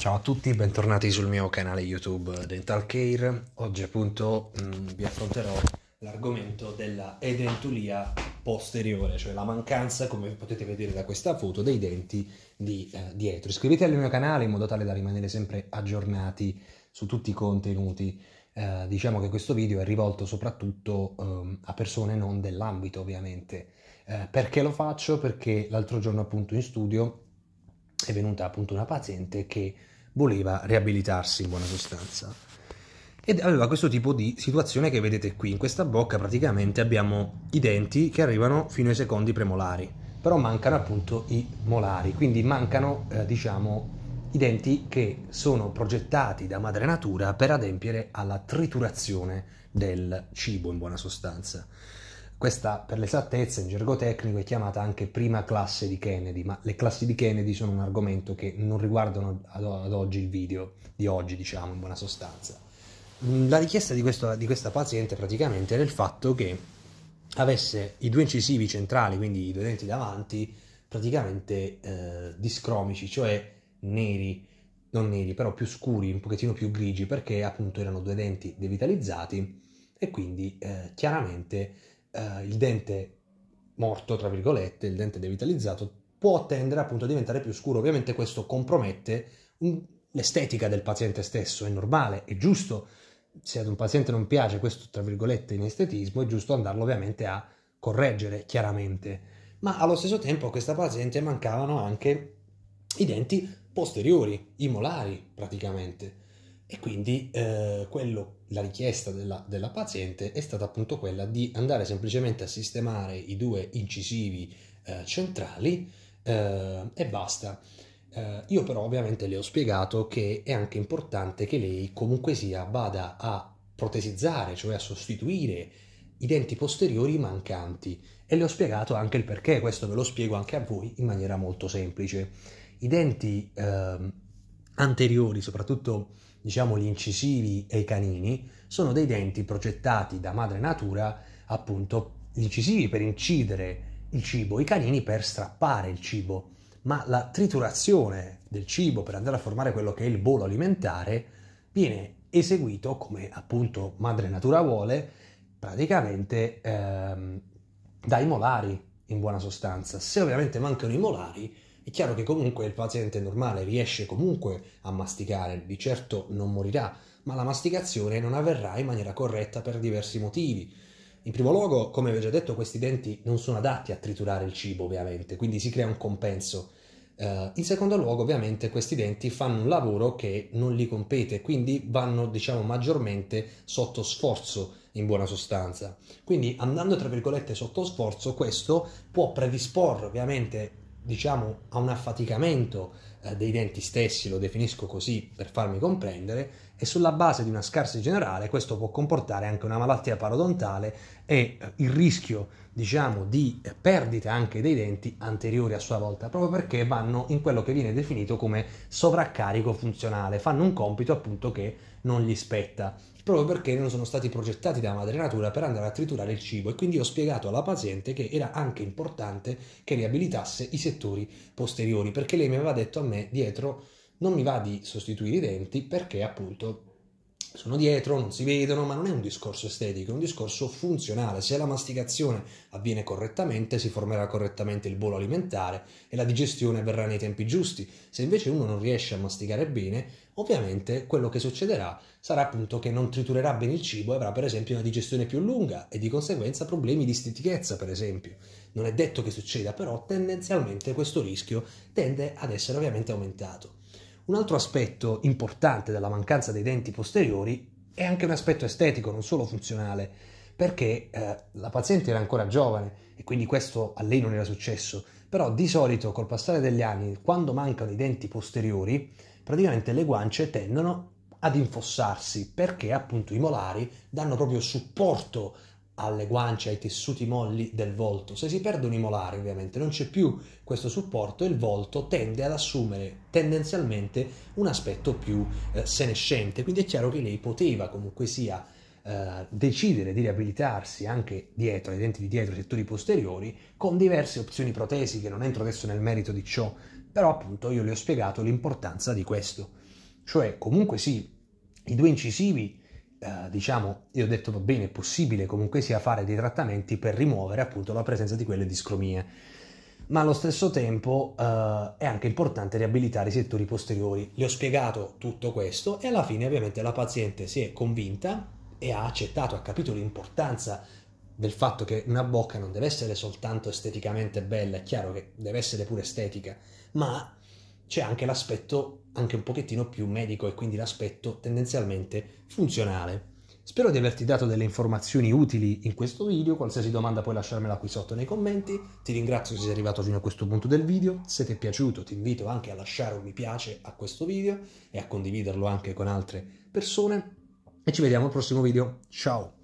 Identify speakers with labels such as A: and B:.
A: Ciao a tutti, bentornati sul mio canale YouTube Dental Care. Oggi appunto mh, mm, vi affronterò l'argomento della edentulia posteriore, cioè la mancanza, come potete vedere da questa foto, dei denti di eh, dietro. Iscrivetevi al mio canale in modo tale da rimanere sempre aggiornati su tutti i contenuti. Eh, diciamo che questo video è rivolto soprattutto eh, a persone non dell'ambito, ovviamente. Eh, perché lo faccio? Perché l'altro giorno appunto in studio è venuta appunto una paziente che voleva riabilitarsi in buona sostanza ed aveva questo tipo di situazione che vedete qui. In questa bocca praticamente abbiamo i denti che arrivano fino ai secondi premolari, però mancano appunto i molari, quindi mancano eh, diciamo i denti che sono progettati da madre natura per adempiere alla triturazione del cibo in buona sostanza. Questa, per l'esattezza, in gergo tecnico è chiamata anche prima classe di Kennedy, ma le classi di Kennedy sono un argomento che non riguardano ad, oggi il video di oggi, diciamo, in buona sostanza. Mm, la richiesta di, questo, di questa paziente praticamente era il fatto che avesse i due incisivi centrali, quindi i due denti davanti, praticamente eh, discromici, cioè neri, non neri, però più scuri, un pochettino più grigi, perché appunto erano due denti devitalizzati e quindi eh, chiaramente eh, il dente morto, tra virgolette, il dente devitalizzato, può tendere appunto a diventare più scuro. Ovviamente questo compromette un, l'estetica del paziente stesso, è normale, è giusto. Se ad un paziente non piace questo, tra virgolette, in estetismo, è giusto andarlo ovviamente a correggere, chiaramente. Ma allo stesso tempo a questa paziente mancavano anche i denti posteriori, i molari praticamente. E quindi eh, quello la richiesta della, della, paziente è stata appunto quella di andare semplicemente a sistemare i due incisivi eh, centrali eh, e basta. Eh, io però ovviamente le ho spiegato che è anche importante che lei comunque sia vada a protesizzare, cioè a sostituire i denti posteriori mancanti e le ho spiegato anche il perché, questo ve lo spiego anche a voi in maniera molto semplice. I denti ehm, anteriori, soprattutto diciamo gli incisivi e i canini, sono dei denti progettati da madre natura, appunto gli incisivi per incidere il cibo, i canini per strappare il cibo, ma la triturazione del cibo per andare a formare quello che è il bolo alimentare viene eseguito come appunto madre natura vuole, praticamente ehm, dai molari in buona sostanza. Se ovviamente mancano i molari, è chiaro che comunque il paziente normale riesce comunque a masticare, di certo non morirà, ma la masticazione non avverrà in maniera corretta per diversi motivi. In primo luogo, come vi ho già detto, questi denti non sono adatti a triturare il cibo, ovviamente, quindi si crea un compenso. Uh, in secondo luogo, ovviamente, questi denti fanno un lavoro che non li compete, quindi vanno, diciamo, maggiormente sotto sforzo in buona sostanza. Quindi, andando tra virgolette sotto sforzo, questo può predisporre ovviamente diciamo a un affaticamento eh, dei denti stessi, lo definisco così per farmi comprendere, e sulla base di una scarsi generale questo può comportare anche una malattia parodontale e eh, il rischio diciamo di perdita anche dei denti anteriori a sua volta proprio perché vanno in quello che viene definito come sovraccarico funzionale fanno un compito appunto che non gli spetta proprio perché non sono stati progettati da madre natura per andare a triturare il cibo e quindi ho spiegato alla paziente che era anche importante che riabilitasse i settori posteriori perché lei mi aveva detto a me dietro non mi va di sostituire i denti perché appunto sono dietro, non si vedono, ma non è un discorso estetico, è un discorso funzionale. Se la masticazione avviene correttamente, si formerà correttamente il bolo alimentare e la digestione avverrà nei tempi giusti. Se invece uno non riesce a masticare bene, ovviamente quello che succederà sarà appunto che non triturerà bene il cibo e avrà per esempio una digestione più lunga e di conseguenza problemi di stitichezza, per esempio. Non è detto che succeda, però tendenzialmente questo rischio tende ad essere ovviamente aumentato. Un altro aspetto importante della mancanza dei denti posteriori è anche un aspetto estetico, non solo funzionale, perché eh, la paziente era ancora giovane e quindi questo a lei non era successo, però di solito col passare degli anni, quando mancano i denti posteriori, praticamente le guance tendono ad infossarsi perché appunto i molari danno proprio supporto alle guance, ai tessuti molli del volto. Se si perdono i molari, ovviamente, non c'è più questo supporto e il volto tende ad assumere tendenzialmente un aspetto più eh, senescente. Quindi è chiaro che lei poteva comunque sia eh, decidere di riabilitarsi anche dietro, ai denti di dietro, ai settori posteriori, con diverse opzioni protesiche. Non entro adesso nel merito di ciò, però appunto io le ho spiegato l'importanza di questo. Cioè, comunque sì, i due incisivi eh, diciamo, io ho detto va bene, è possibile comunque sia fare dei trattamenti per rimuovere appunto la presenza di quelle discromie. Ma allo stesso tempo eh, è anche importante riabilitare i settori posteriori. Le ho spiegato tutto questo e alla fine ovviamente la paziente si è convinta e ha accettato, ha capito l'importanza del fatto che una bocca non deve essere soltanto esteticamente bella, è chiaro che deve essere pure estetica, ma c'è anche l'aspetto anche un pochettino più medico e quindi l'aspetto tendenzialmente funzionale. Spero di averti dato delle informazioni utili in questo video, qualsiasi domanda puoi lasciarmela qui sotto nei commenti, ti ringrazio se sei arrivato fino a questo punto del video, se ti è piaciuto ti invito anche a lasciare un mi piace a questo video e a condividerlo anche con altre persone e ci vediamo al prossimo video, ciao!